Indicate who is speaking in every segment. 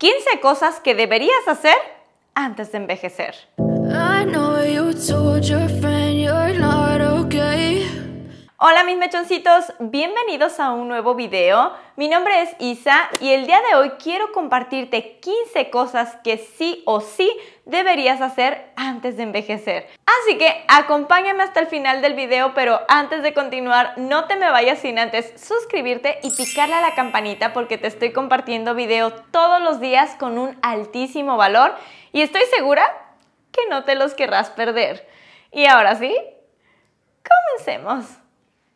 Speaker 1: 15 cosas que deberías hacer antes de envejecer. Hola mis mechoncitos, bienvenidos a un nuevo video. Mi nombre es Isa y el día de hoy quiero compartirte 15 cosas que sí o sí deberías hacer antes de envejecer. Así que acompáñame hasta el final del video, pero antes de continuar no te me vayas sin antes suscribirte y picarle a la campanita porque te estoy compartiendo video todos los días con un altísimo valor y estoy segura que no te los querrás perder. Y ahora sí, comencemos.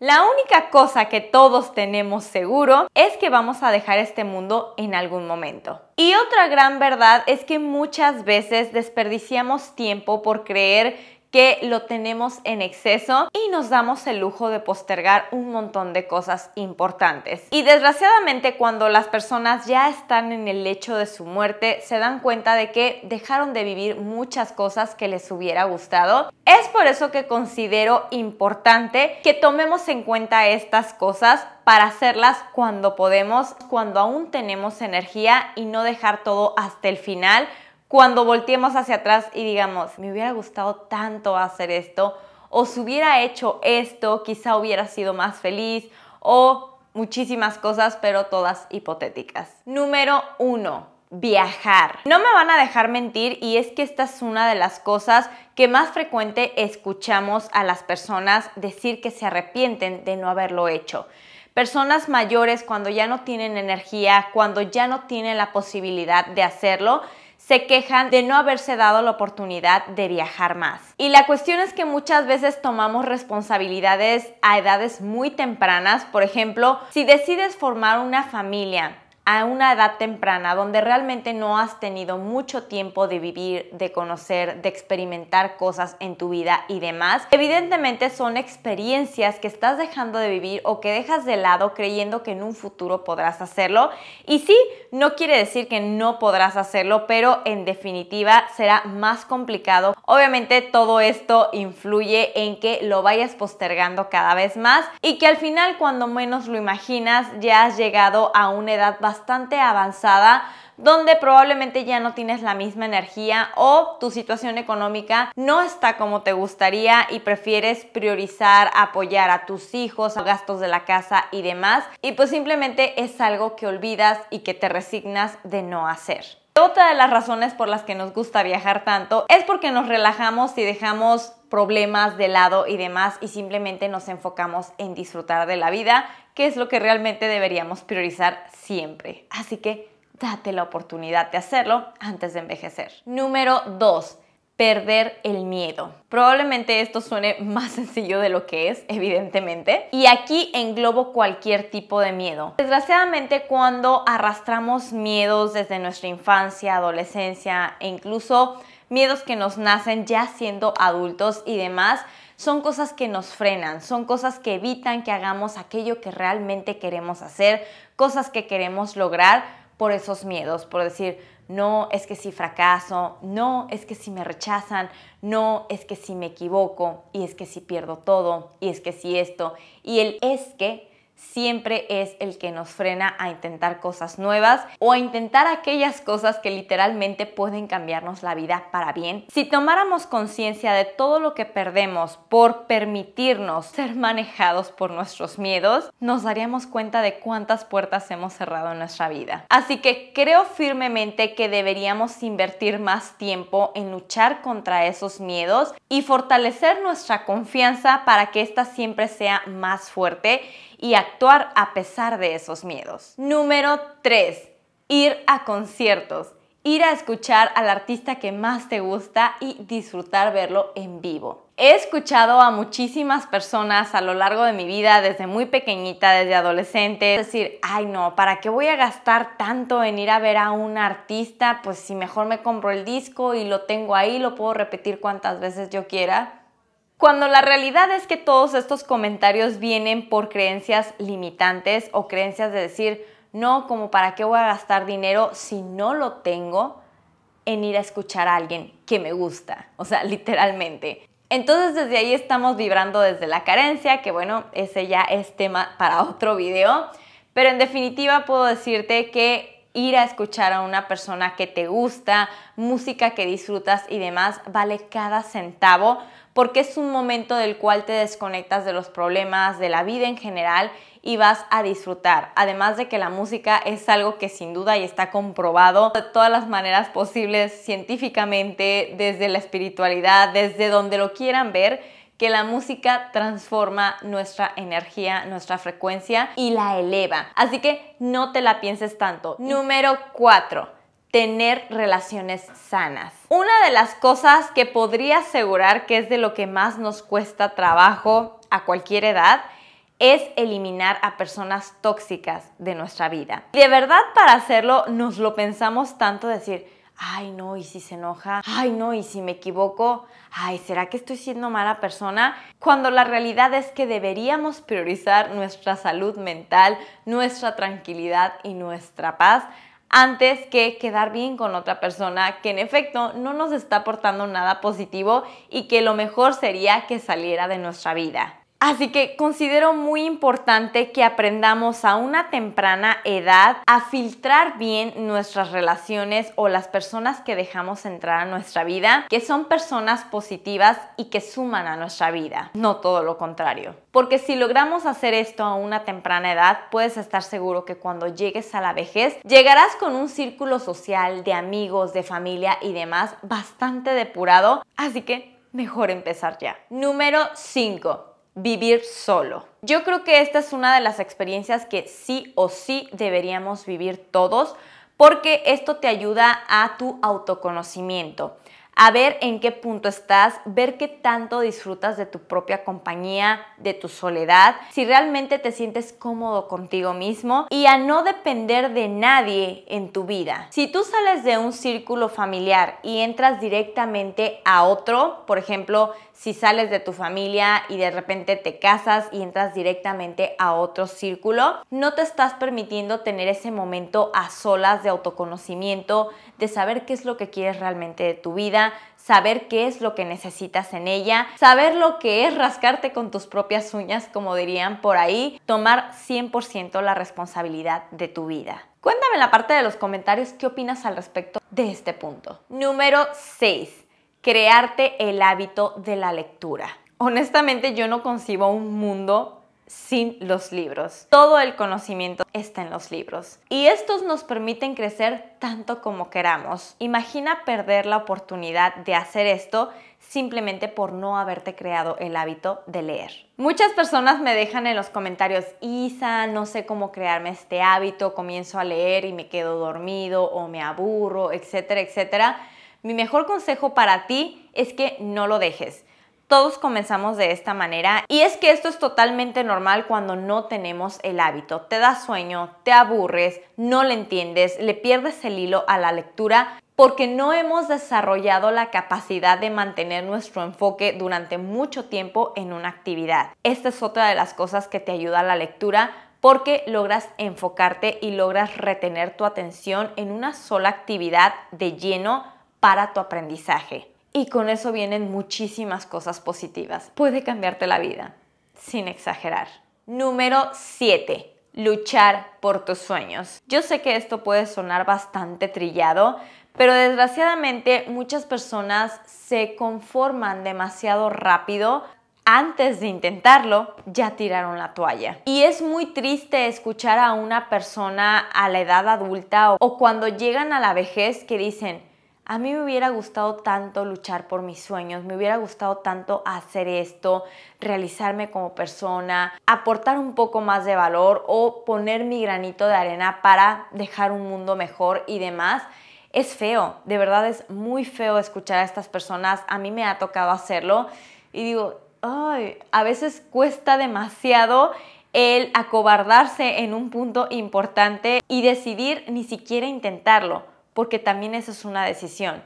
Speaker 1: La única cosa que todos tenemos seguro es que vamos a dejar este mundo en algún momento. Y otra gran verdad es que muchas veces desperdiciamos tiempo por creer que lo tenemos en exceso y nos damos el lujo de postergar un montón de cosas importantes. Y desgraciadamente cuando las personas ya están en el lecho de su muerte se dan cuenta de que dejaron de vivir muchas cosas que les hubiera gustado. Es por eso que considero importante que tomemos en cuenta estas cosas para hacerlas cuando podemos, cuando aún tenemos energía y no dejar todo hasta el final cuando volteemos hacia atrás y digamos, me hubiera gustado tanto hacer esto, o si hubiera hecho esto, quizá hubiera sido más feliz, o muchísimas cosas, pero todas hipotéticas. Número uno, viajar. No me van a dejar mentir y es que esta es una de las cosas que más frecuente escuchamos a las personas decir que se arrepienten de no haberlo hecho. Personas mayores cuando ya no tienen energía, cuando ya no tienen la posibilidad de hacerlo, se quejan de no haberse dado la oportunidad de viajar más. Y la cuestión es que muchas veces tomamos responsabilidades a edades muy tempranas, por ejemplo, si decides formar una familia a una edad temprana, donde realmente no has tenido mucho tiempo de vivir, de conocer, de experimentar cosas en tu vida y demás, evidentemente son experiencias que estás dejando de vivir o que dejas de lado creyendo que en un futuro podrás hacerlo. Y sí, no quiere decir que no podrás hacerlo, pero en definitiva será más complicado. Obviamente todo esto influye en que lo vayas postergando cada vez más y que al final cuando menos lo imaginas ya has llegado a una edad bastante bastante avanzada donde probablemente ya no tienes la misma energía o tu situación económica no está como te gustaría y prefieres priorizar apoyar a tus hijos, gastos de la casa y demás. Y pues simplemente es algo que olvidas y que te resignas de no hacer. Otra de las razones por las que nos gusta viajar tanto es porque nos relajamos y dejamos problemas de lado y demás y simplemente nos enfocamos en disfrutar de la vida, que es lo que realmente deberíamos priorizar siempre. Así que date la oportunidad de hacerlo antes de envejecer. Número 2 perder el miedo. Probablemente esto suene más sencillo de lo que es, evidentemente. Y aquí englobo cualquier tipo de miedo. Desgraciadamente cuando arrastramos miedos desde nuestra infancia, adolescencia e incluso miedos que nos nacen ya siendo adultos y demás, son cosas que nos frenan, son cosas que evitan que hagamos aquello que realmente queremos hacer, cosas que queremos lograr por esos miedos, por decir, no es que si fracaso, no es que si me rechazan, no es que si me equivoco, y es que si pierdo todo, y es que si esto, y el es que siempre es el que nos frena a intentar cosas nuevas o a intentar aquellas cosas que literalmente pueden cambiarnos la vida para bien. Si tomáramos conciencia de todo lo que perdemos por permitirnos ser manejados por nuestros miedos, nos daríamos cuenta de cuántas puertas hemos cerrado en nuestra vida. Así que creo firmemente que deberíamos invertir más tiempo en luchar contra esos miedos y fortalecer nuestra confianza para que ésta siempre sea más fuerte y actuar a pesar de esos miedos. Número 3. Ir a conciertos. Ir a escuchar al artista que más te gusta y disfrutar verlo en vivo. He escuchado a muchísimas personas a lo largo de mi vida, desde muy pequeñita, desde adolescente, decir, ay no, ¿para qué voy a gastar tanto en ir a ver a un artista? Pues si mejor me compro el disco y lo tengo ahí, lo puedo repetir cuantas veces yo quiera. Cuando la realidad es que todos estos comentarios vienen por creencias limitantes o creencias de decir, no, como para qué voy a gastar dinero si no lo tengo en ir a escuchar a alguien que me gusta, o sea, literalmente. Entonces desde ahí estamos vibrando desde la carencia, que bueno, ese ya es tema para otro video, pero en definitiva puedo decirte que ir a escuchar a una persona que te gusta, música que disfrutas y demás, vale cada centavo porque es un momento del cual te desconectas de los problemas, de la vida en general y vas a disfrutar. Además de que la música es algo que sin duda y está comprobado de todas las maneras posibles científicamente, desde la espiritualidad, desde donde lo quieran ver, que la música transforma nuestra energía, nuestra frecuencia y la eleva. Así que no te la pienses tanto. Número 4 tener relaciones sanas. Una de las cosas que podría asegurar que es de lo que más nos cuesta trabajo a cualquier edad es eliminar a personas tóxicas de nuestra vida. De verdad para hacerlo nos lo pensamos tanto decir, ay no, y si se enoja, ay no, y si me equivoco, ay, ¿será que estoy siendo mala persona? Cuando la realidad es que deberíamos priorizar nuestra salud mental, nuestra tranquilidad y nuestra paz antes que quedar bien con otra persona que en efecto no nos está aportando nada positivo y que lo mejor sería que saliera de nuestra vida. Así que considero muy importante que aprendamos a una temprana edad a filtrar bien nuestras relaciones o las personas que dejamos entrar a nuestra vida, que son personas positivas y que suman a nuestra vida, no todo lo contrario. Porque si logramos hacer esto a una temprana edad, puedes estar seguro que cuando llegues a la vejez, llegarás con un círculo social de amigos, de familia y demás bastante depurado, así que mejor empezar ya. Número 5 vivir solo. Yo creo que esta es una de las experiencias que sí o sí deberíamos vivir todos porque esto te ayuda a tu autoconocimiento a ver en qué punto estás, ver qué tanto disfrutas de tu propia compañía, de tu soledad, si realmente te sientes cómodo contigo mismo y a no depender de nadie en tu vida. Si tú sales de un círculo familiar y entras directamente a otro, por ejemplo, si sales de tu familia y de repente te casas y entras directamente a otro círculo, no te estás permitiendo tener ese momento a solas de autoconocimiento, de saber qué es lo que quieres realmente de tu vida, saber qué es lo que necesitas en ella, saber lo que es rascarte con tus propias uñas, como dirían por ahí, tomar 100% la responsabilidad de tu vida. Cuéntame en la parte de los comentarios qué opinas al respecto de este punto. Número 6. Crearte el hábito de la lectura. Honestamente yo no concibo un mundo sin los libros. Todo el conocimiento está en los libros. Y estos nos permiten crecer tanto como queramos. Imagina perder la oportunidad de hacer esto simplemente por no haberte creado el hábito de leer. Muchas personas me dejan en los comentarios, Isa, no sé cómo crearme este hábito, comienzo a leer y me quedo dormido o me aburro, etcétera, etcétera. Mi mejor consejo para ti es que no lo dejes. Todos comenzamos de esta manera y es que esto es totalmente normal cuando no tenemos el hábito. Te da sueño, te aburres, no le entiendes, le pierdes el hilo a la lectura porque no hemos desarrollado la capacidad de mantener nuestro enfoque durante mucho tiempo en una actividad. Esta es otra de las cosas que te ayuda a la lectura porque logras enfocarte y logras retener tu atención en una sola actividad de lleno para tu aprendizaje y con eso vienen muchísimas cosas positivas. Puede cambiarte la vida, sin exagerar. Número 7. Luchar por tus sueños. Yo sé que esto puede sonar bastante trillado, pero desgraciadamente muchas personas se conforman demasiado rápido. Antes de intentarlo, ya tiraron la toalla. Y es muy triste escuchar a una persona a la edad adulta o cuando llegan a la vejez que dicen, a mí me hubiera gustado tanto luchar por mis sueños, me hubiera gustado tanto hacer esto, realizarme como persona, aportar un poco más de valor o poner mi granito de arena para dejar un mundo mejor y demás. Es feo, de verdad es muy feo escuchar a estas personas, a mí me ha tocado hacerlo y digo, ay, a veces cuesta demasiado el acobardarse en un punto importante y decidir ni siquiera intentarlo porque también esa es una decisión.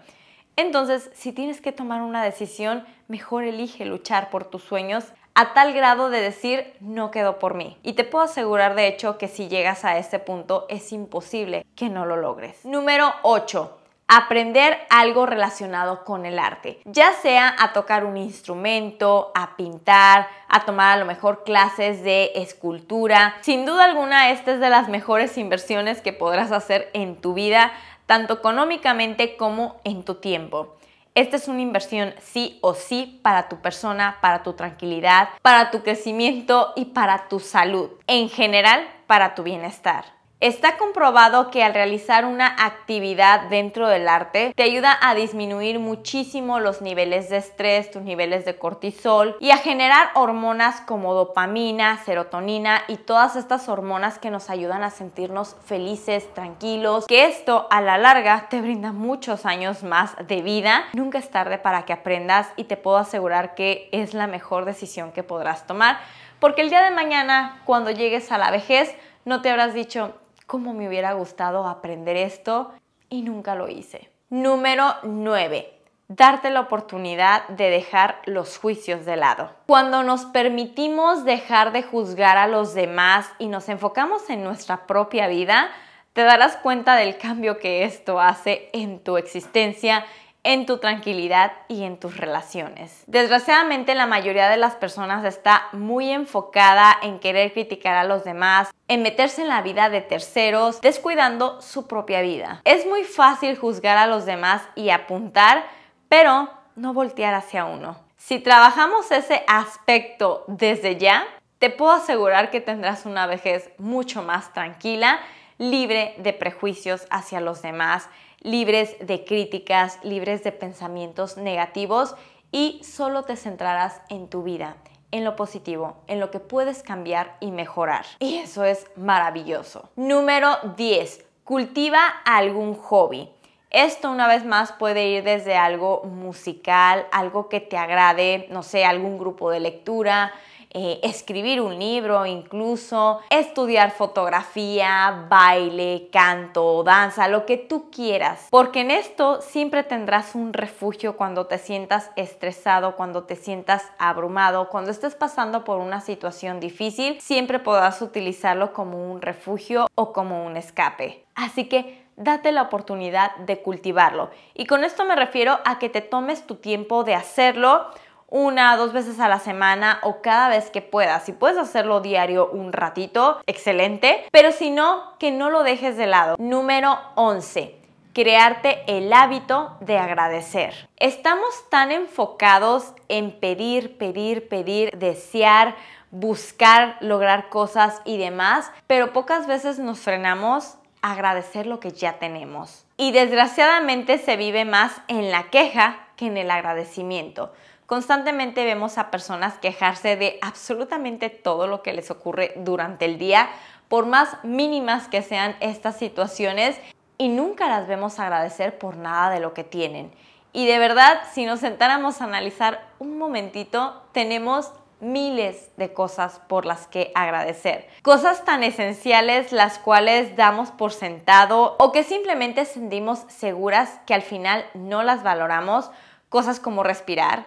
Speaker 1: Entonces, si tienes que tomar una decisión, mejor elige luchar por tus sueños a tal grado de decir no quedó por mí. Y te puedo asegurar de hecho que si llegas a este punto es imposible que no lo logres. Número 8. Aprender algo relacionado con el arte, ya sea a tocar un instrumento, a pintar, a tomar a lo mejor clases de escultura. Sin duda alguna, esta es de las mejores inversiones que podrás hacer en tu vida, tanto económicamente como en tu tiempo. Esta es una inversión sí o sí para tu persona, para tu tranquilidad, para tu crecimiento y para tu salud. En general, para tu bienestar. Está comprobado que al realizar una actividad dentro del arte te ayuda a disminuir muchísimo los niveles de estrés, tus niveles de cortisol y a generar hormonas como dopamina, serotonina y todas estas hormonas que nos ayudan a sentirnos felices, tranquilos, que esto a la larga te brinda muchos años más de vida. Nunca es tarde para que aprendas y te puedo asegurar que es la mejor decisión que podrás tomar porque el día de mañana cuando llegues a la vejez no te habrás dicho cómo me hubiera gustado aprender esto y nunca lo hice. Número 9. Darte la oportunidad de dejar los juicios de lado. Cuando nos permitimos dejar de juzgar a los demás y nos enfocamos en nuestra propia vida, te darás cuenta del cambio que esto hace en tu existencia en tu tranquilidad y en tus relaciones. Desgraciadamente la mayoría de las personas está muy enfocada en querer criticar a los demás, en meterse en la vida de terceros, descuidando su propia vida. Es muy fácil juzgar a los demás y apuntar, pero no voltear hacia uno. Si trabajamos ese aspecto desde ya, te puedo asegurar que tendrás una vejez mucho más tranquila, libre de prejuicios hacia los demás, libres de críticas, libres de pensamientos negativos y solo te centrarás en tu vida, en lo positivo, en lo que puedes cambiar y mejorar. Y eso es maravilloso. Número 10. Cultiva algún hobby. Esto una vez más puede ir desde algo musical, algo que te agrade, no sé, algún grupo de lectura, eh, escribir un libro incluso, estudiar fotografía, baile, canto, danza, lo que tú quieras. Porque en esto siempre tendrás un refugio cuando te sientas estresado, cuando te sientas abrumado, cuando estés pasando por una situación difícil, siempre podrás utilizarlo como un refugio o como un escape. Así que date la oportunidad de cultivarlo. Y con esto me refiero a que te tomes tu tiempo de hacerlo una, dos veces a la semana o cada vez que puedas. Si puedes hacerlo diario un ratito, excelente, pero si no, que no lo dejes de lado. Número 11 crearte el hábito de agradecer. Estamos tan enfocados en pedir, pedir, pedir, desear, buscar, lograr cosas y demás, pero pocas veces nos frenamos a agradecer lo que ya tenemos. Y desgraciadamente se vive más en la queja que en el agradecimiento. Constantemente vemos a personas quejarse de absolutamente todo lo que les ocurre durante el día, por más mínimas que sean estas situaciones, y nunca las vemos agradecer por nada de lo que tienen. Y de verdad, si nos sentáramos a analizar un momentito, tenemos miles de cosas por las que agradecer. Cosas tan esenciales las cuales damos por sentado o que simplemente sentimos seguras que al final no las valoramos. Cosas como respirar,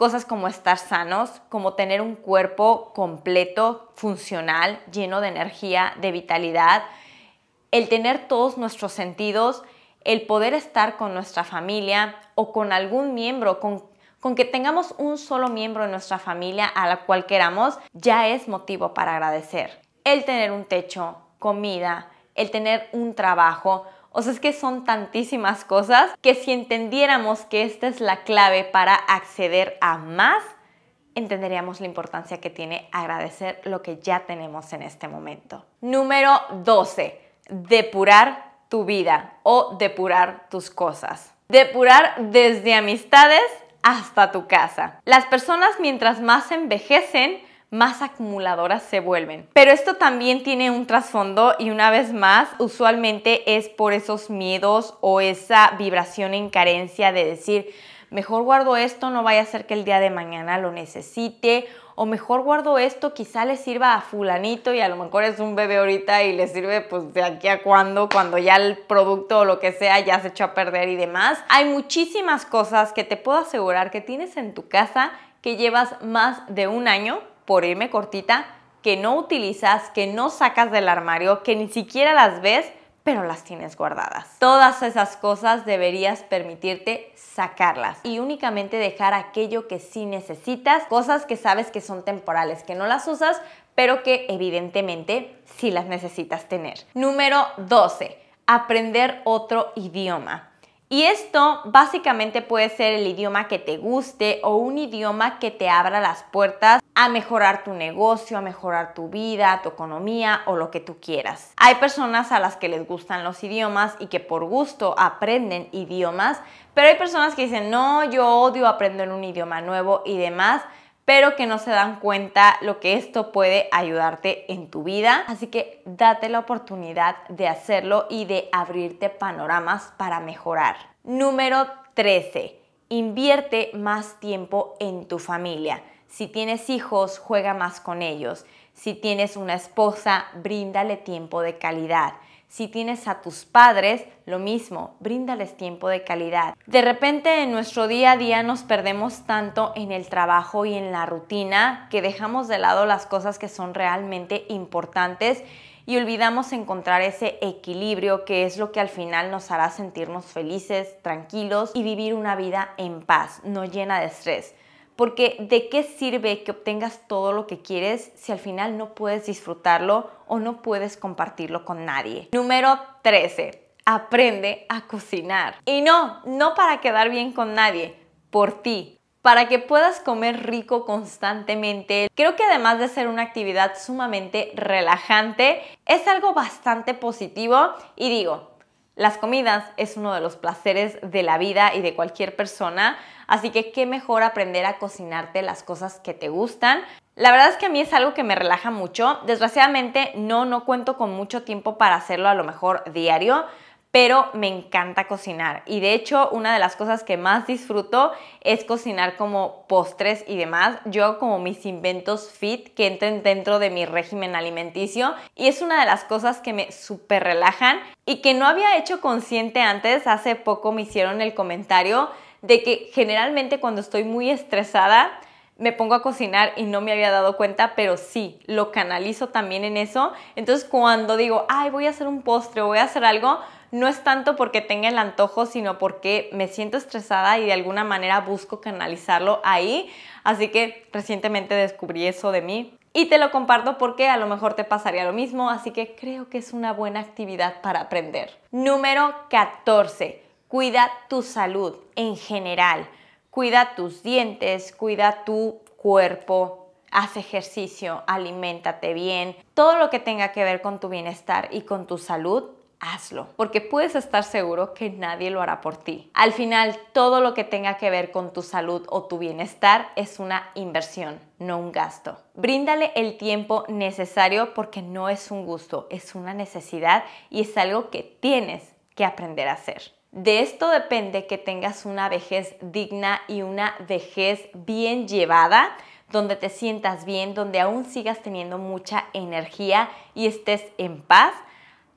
Speaker 1: cosas como estar sanos, como tener un cuerpo completo, funcional, lleno de energía, de vitalidad, el tener todos nuestros sentidos, el poder estar con nuestra familia o con algún miembro, con, que tengamos un solo miembro en nuestra familia a la cual queramos, ya es motivo para agradecer. El tener un techo, comida, el tener un trabajo, o sea, es que son tantísimas cosas que si entendiéramos que esta es la clave para acceder a más, entenderíamos la importancia que tiene agradecer lo que ya tenemos en este momento. Número 12. Depurar tu vida o depurar tus cosas. Depurar desde amistades hasta tu casa. Las personas mientras más envejecen, más acumuladoras se vuelven. Pero esto también tiene un trasfondo y una vez más, usualmente es por esos miedos o esa vibración en carencia de decir, mejor guardo esto, no vaya a ser que el día de mañana lo necesite, o mejor guardo esto, quizá le sirva a fulanito y a lo mejor es un bebé ahorita y le sirve pues de aquí a cuando, cuando ya el producto o lo que sea ya se echó a perder y demás. Hay muchísimas cosas que te puedo asegurar que tienes en tu casa que llevas más de un año por irme cortita que no utilizas, que no sacas del armario, que ni siquiera las ves, pero las tienes guardadas. Todas esas cosas deberías permitirte sacarlas y únicamente dejar aquello que sí necesitas, cosas que sabes que son temporales, que no las usas, pero que evidentemente sí las necesitas tener. Número 12. Aprender otro idioma. Y esto básicamente puede ser el idioma que te guste o un idioma que te abra las puertas a mejorar tu negocio, a mejorar tu vida, tu economía o lo que tú quieras. Hay personas a las que les gustan los idiomas y que por gusto aprenden idiomas, pero hay personas que dicen, no, yo odio aprender un idioma nuevo y demás pero que no se dan cuenta lo que esto puede ayudarte en tu vida. Así que date la oportunidad de hacerlo y de abrirte panoramas para mejorar. Número 13. Invierte más tiempo en tu familia. Si tienes hijos, juega más con ellos. Si tienes una esposa, bríndale tiempo de calidad. Si tienes a tus padres, lo mismo, bríndales tiempo de calidad. De repente en nuestro día a día nos perdemos tanto en el trabajo y en la rutina que dejamos de lado las cosas que son realmente importantes y olvidamos encontrar ese equilibrio que es lo que al final nos hará sentirnos felices, tranquilos y vivir una vida en paz, no llena de estrés. Porque de qué sirve que obtengas todo lo que quieres si al final no puedes disfrutarlo o no puedes compartirlo con nadie. Número 13. Aprende a cocinar. Y no, no para quedar bien con nadie, por ti. Para que puedas comer rico constantemente, creo que además de ser una actividad sumamente relajante, es algo bastante positivo y digo, las comidas es uno de los placeres de la vida y de cualquier persona, así que qué mejor aprender a cocinarte las cosas que te gustan. La verdad es que a mí es algo que me relaja mucho. Desgraciadamente no, no cuento con mucho tiempo para hacerlo a lo mejor diario, pero me encanta cocinar y de hecho una de las cosas que más disfruto es cocinar como postres y demás. Yo como mis inventos fit que entren dentro de mi régimen alimenticio y es una de las cosas que me súper relajan y que no había hecho consciente antes. Hace poco me hicieron el comentario de que generalmente cuando estoy muy estresada me pongo a cocinar y no me había dado cuenta, pero sí, lo canalizo también en eso. Entonces cuando digo, ay, voy a hacer un postre o voy a hacer algo, no es tanto porque tenga el antojo, sino porque me siento estresada y de alguna manera busco canalizarlo ahí. Así que recientemente descubrí eso de mí. Y te lo comparto porque a lo mejor te pasaría lo mismo, así que creo que es una buena actividad para aprender. Número 14. Cuida tu salud en general. Cuida tus dientes, cuida tu cuerpo, haz ejercicio, aliméntate bien. Todo lo que tenga que ver con tu bienestar y con tu salud, hazlo, porque puedes estar seguro que nadie lo hará por ti. Al final, todo lo que tenga que ver con tu salud o tu bienestar es una inversión, no un gasto. Bríndale el tiempo necesario porque no es un gusto, es una necesidad y es algo que tienes que aprender a hacer. De esto depende que tengas una vejez digna y una vejez bien llevada, donde te sientas bien, donde aún sigas teniendo mucha energía y estés en paz,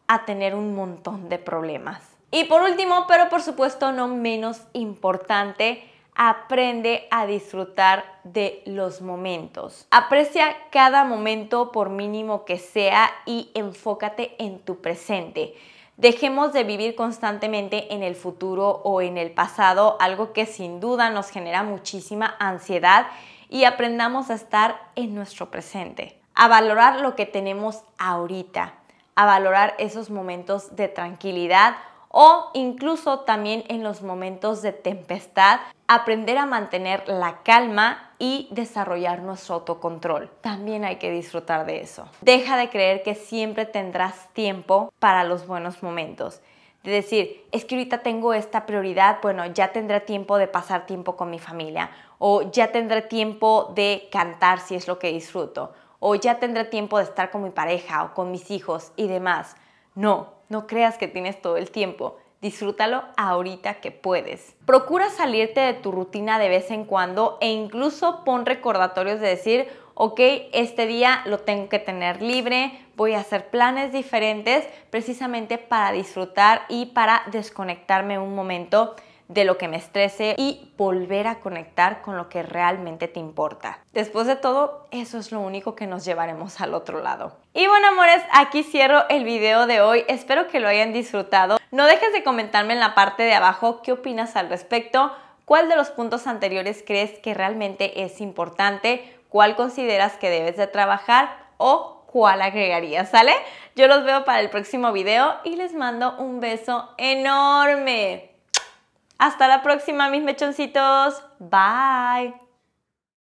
Speaker 1: a tener un montón de problemas. Y por último, pero por supuesto no menos importante, aprende a disfrutar de los momentos. Aprecia cada momento por mínimo que sea y enfócate en tu presente dejemos de vivir constantemente en el futuro o en el pasado, algo que sin duda nos genera muchísima ansiedad y aprendamos a estar en nuestro presente, a valorar lo que tenemos ahorita, a valorar esos momentos de tranquilidad o incluso también en los momentos de tempestad, aprender a mantener la calma y desarrollar nuestro autocontrol. También hay que disfrutar de eso. Deja de creer que siempre tendrás tiempo para los buenos momentos. De decir, es que ahorita tengo esta prioridad, bueno, ya tendré tiempo de pasar tiempo con mi familia, o ya tendré tiempo de cantar si es lo que disfruto, o ya tendré tiempo de estar con mi pareja o con mis hijos y demás. No, no creas que tienes todo el tiempo. Disfrútalo ahorita que puedes. Procura salirte de tu rutina de vez en cuando e incluso pon recordatorios de decir, ok, este día lo tengo que tener libre, voy a hacer planes diferentes precisamente para disfrutar y para desconectarme un momento de lo que me estrese y volver a conectar con lo que realmente te importa. Después de todo, eso es lo único que nos llevaremos al otro lado. Y bueno amores, aquí cierro el video de hoy, espero que lo hayan disfrutado. No dejes de comentarme en la parte de abajo qué opinas al respecto, cuál de los puntos anteriores crees que realmente es importante, cuál consideras que debes de trabajar o cuál agregarías, ¿sale? Yo los veo para el próximo video y les mando un beso enorme. Hasta la próxima, mis mechoncitos. Bye.